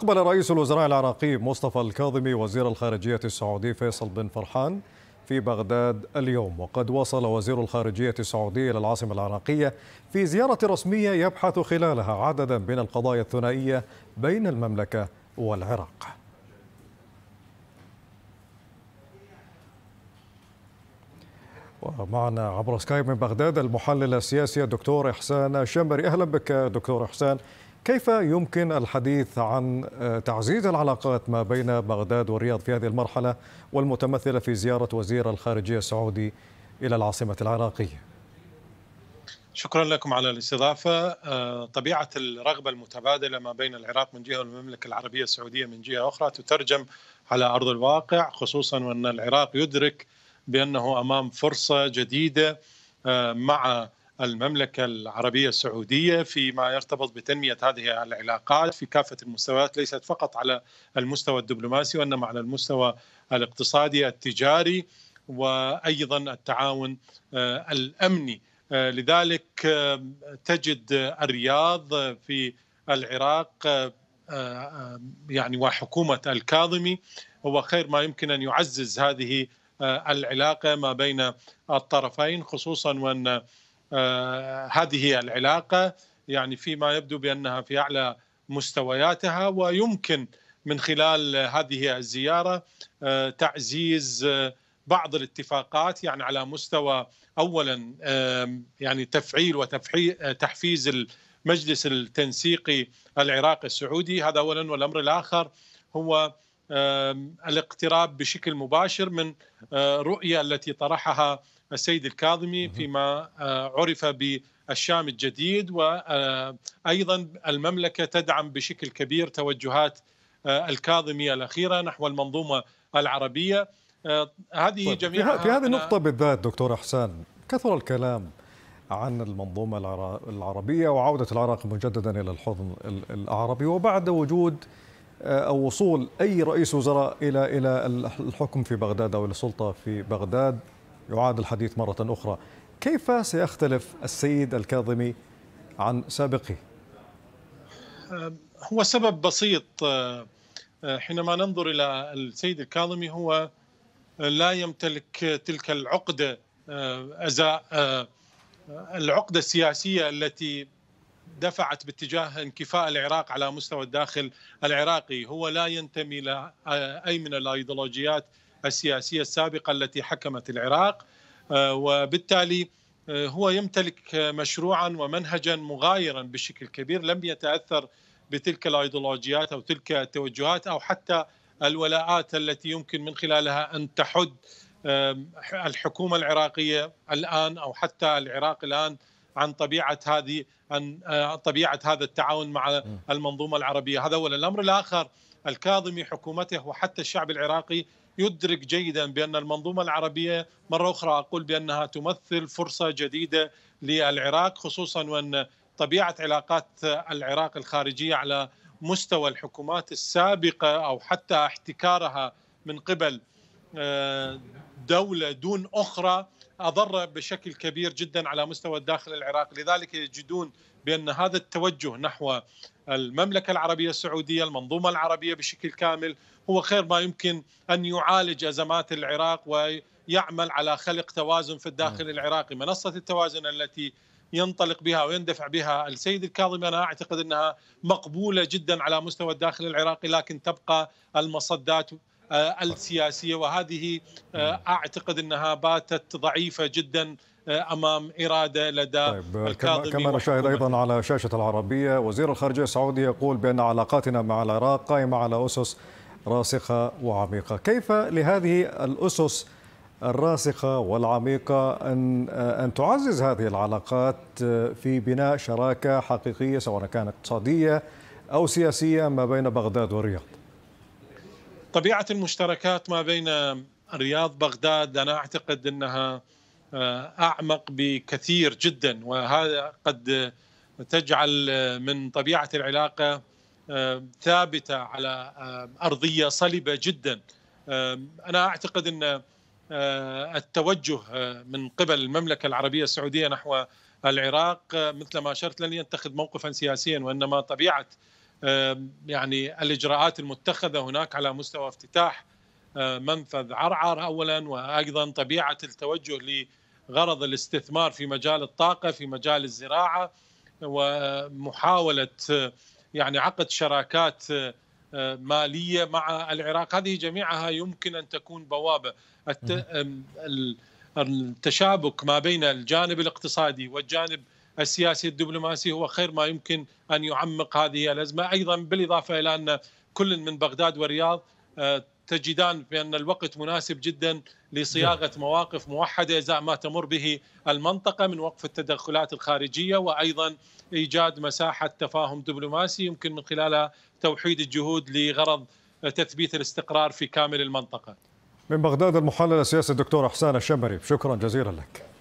أقبل رئيس الوزراء العراقي مصطفى الكاظمي وزير الخارجية السعودي فيصل بن فرحان في بغداد اليوم وقد وصل وزير الخارجية السعودي إلى العاصمة العراقية في زيارة رسمية يبحث خلالها عددا من القضايا الثنائية بين المملكة والعراق ومعنا عبر سكايب من بغداد المحلل السياسي الدكتور إحسان شمري أهلا بك دكتور إحسان كيف يمكن الحديث عن آه، تعزيز العلاقات ما بين بغداد والرياض في هذه المرحلة والمتمثلة في زيارة وزير الخارجية السعودي إلى العاصمة العراقية شكرا لكم على الاستضافة آه، طبيعة الرغبة المتبادلة ما بين العراق من جهة والمملكة العربية السعودية من جهة أخرى تترجم على أرض الواقع خصوصا وأن العراق يدرك بأنه أمام فرصة جديدة آه، مع المملكة العربية السعودية فيما يرتبط بتنمية هذه العلاقات في كافة المستويات ليست فقط على المستوى الدبلوماسي وإنما على المستوى الاقتصادي التجاري وأيضا التعاون آه، الأمني آه، لذلك آه، تجد الرياض في العراق يعني وحكومة الكاظمي هو خير ما يمكن أن يعزز هذه العلاقة ما بين الطرفين خصوصا وأن آه، هذه العلاقه يعني فيما يبدو بانها في اعلى مستوياتها ويمكن من خلال هذه الزياره آه، تعزيز آه، بعض الاتفاقات يعني على مستوى اولا يعني تفعيل وتحفيز المجلس التنسيقي العراقي السعودي هذا اولا والامر الاخر هو الاقتراب بشكل مباشر من رؤية التي طرحها السيد الكاظمي فيما عرف بالشام الجديد وأيضا المملكة تدعم بشكل كبير توجهات الكاظمي الأخيرة نحو المنظومة العربية هذه طيب، جميع في هذه النقطة بالذات دكتور أحسان كثر الكلام عن المنظومة العربية وعودة العراق مجددا إلى الحضن العربي وبعد وجود آه، او وصول اي رئيس وزراء الى الى الحكم في بغداد او السلطه في بغداد يعاد الحديث مره اخرى. كيف سيختلف السيد الكاظمي عن سابقه؟ آه، هو سبب بسيط آه، حينما ننظر الى السيد الكاظمي هو لا يمتلك تلك العقده ازاء العقده السياسيه التي دفعت باتجاه انكفاء العراق على مستوى الداخل العراقي هو لا ينتمي إلى أي من الأيديولوجيات السياسية السابقة التي حكمت العراق آه، وبالتالي آه، هو يمتلك مشروعا ومنهجا مغايرا بشكل كبير لم يتأثر بتلك الايديولوجيات او تلك التوجهات او حتى الولاءات التي يمكن من خلالها ان تحد الحكومه العراقيه الان او حتى العراق الان عن طبيعه هذه عن آه، طبيعه هذا التعاون مع المنظومه العربيه، هذا اولا، الامر الاخر الكاظمي حكومته وحتى الشعب العراقي يدرك جيدا بان المنظومه العربيه مره اخرى اقول بانها تمثل فرصه جديده للعراق خصوصا وان طبيعه علاقات العراق الخارجيه على مستوى الحكومات السابقه او حتى احتكارها من قبل آه، دوله دون اخرى اضر بشكل كبير جدا على مستوى الداخل العراقي، لذلك يجدون بان هذا التوجه نحو المملكه العربيه السعوديه، المنظومه العربيه بشكل كامل هو خير ما يمكن ان يعالج ازمات العراق ويعمل على خلق توازن في الداخل نعم. العراقي، منصه التوازن التي ينطلق بها ويندفع بها السيد الكاظم انا اعتقد انها مقبوله جدا على مستوى الداخل العراقي لكن تبقى المصدات آه، السياسيه وهذه آه، اعتقد انها باتت ضعيفه جدا آه، امام اراده لدى طيب الكاظمي كما نشاهد ايضا على شاشه العربيه وزير الخارجيه السعودي يقول بان علاقاتنا مع العراق قائمه على اسس راسخه وعميقه، كيف لهذه الاسس الراسخه والعميقه ان ان تعزز هذه العلاقات في بناء شراكه حقيقيه سواء كانت اقتصاديه او سياسيه ما بين بغداد والرياض؟ طبيعه المشتركات ما بين الرياض بغداد انا اعتقد انها آه، اعمق بكثير جدا وهذا قد تجعل من طبيعه العلاقه آه، ثابته على آه، ارضيه صلبه جدا انا اعتقد ان التوجه من قبل المملكه العربيه السعوديه نحو العراق مثل ما اشرت لن يتخذ موقفا سياسيا وانما طبيعه يعني الاجراءات المتخذه هناك على مستوى افتتاح منفذ عرعر اولا وايضا طبيعه التوجه لغرض الاستثمار في مجال الطاقه في مجال الزراعه ومحاوله يعني عقد شراكات ماليه مع العراق هذه جميعها يمكن ان تكون بوابه التشابك ما بين الجانب الاقتصادي والجانب السياسي الدبلوماسي هو خير ما يمكن أن يعمق هذه الأزمة أيضا بالإضافة إلى أن كل من بغداد والرياض آه، تجدان بأن الوقت مناسب جدا لصياغة نعم. مواقف موحدة إزاء ما تمر به المنطقة من وقف التدخلات الخارجية وأيضا إيجاد مساحة تفاهم دبلوماسي يمكن من خلالها توحيد الجهود لغرض تثبيت الاستقرار في كامل المنطقة من بغداد المحلل السياسي الدكتور احسان الشمري شكرا جزيلا لك